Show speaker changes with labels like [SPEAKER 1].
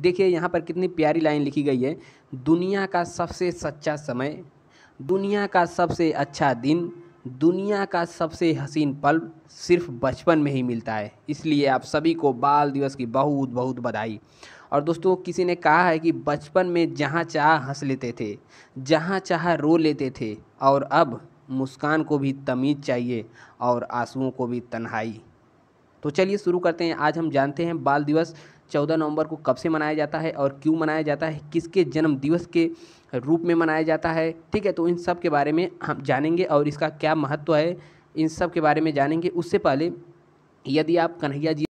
[SPEAKER 1] देखिए यहाँ पर कितनी प्यारी लाइन लिखी गई है दुनिया का सबसे सच्चा समय दुनिया का सबसे अच्छा दिन दुनिया का सबसे हसीन पल सिर्फ बचपन में ही मिलता है इसलिए आप सभी को बाल दिवस की बहुत बहुत बधाई और दोस्तों किसी ने कहा है कि बचपन में जहाँ चाह हंस लेते थे जहाँ चाह रो लेते थे और अब मुस्कान को भी तमीज़ चाहिए और आंसुओं को भी तन्हाई तो चलिए शुरू करते हैं आज हम जानते हैं बाल दिवस चौदह नवंबर को कब से मनाया जाता है और क्यों मनाया जाता है किसके जन्म दिवस के रूप में मनाया जाता है ठीक है तो इन सब के बारे में हम जानेंगे और इसका क्या महत्व है इन सब के बारे में जानेंगे उससे पहले यदि आप कन्हैया जी